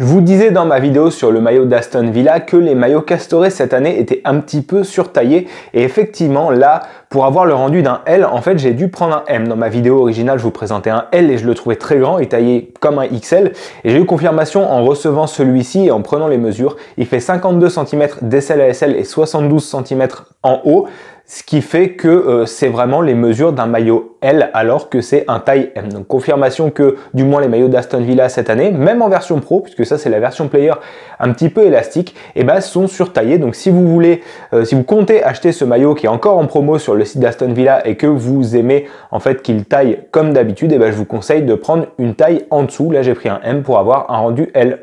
Je vous disais dans ma vidéo sur le maillot d'Aston Villa que les maillots castorés cette année étaient un petit peu surtaillés et effectivement là, pour avoir le rendu d'un L, en fait j'ai dû prendre un M. Dans ma vidéo originale, je vous présentais un L et je le trouvais très grand et taillé comme un XL et j'ai eu confirmation en recevant celui-ci et en prenant les mesures. Il fait 52 cm d'aisselle à SL et 72 cm en haut ce qui fait que euh, c'est vraiment les mesures d'un maillot L alors que c'est un taille M. Donc confirmation que du moins les maillots d'Aston Villa cette année, même en version pro, puisque ça c'est la version player un petit peu élastique, et eh ben sont surtaillés. Donc si vous voulez, euh, si vous comptez acheter ce maillot qui est encore en promo sur le site d'Aston Villa et que vous aimez en fait qu'il taille comme d'habitude, eh ben je vous conseille de prendre une taille en dessous. Là j'ai pris un M pour avoir un rendu L.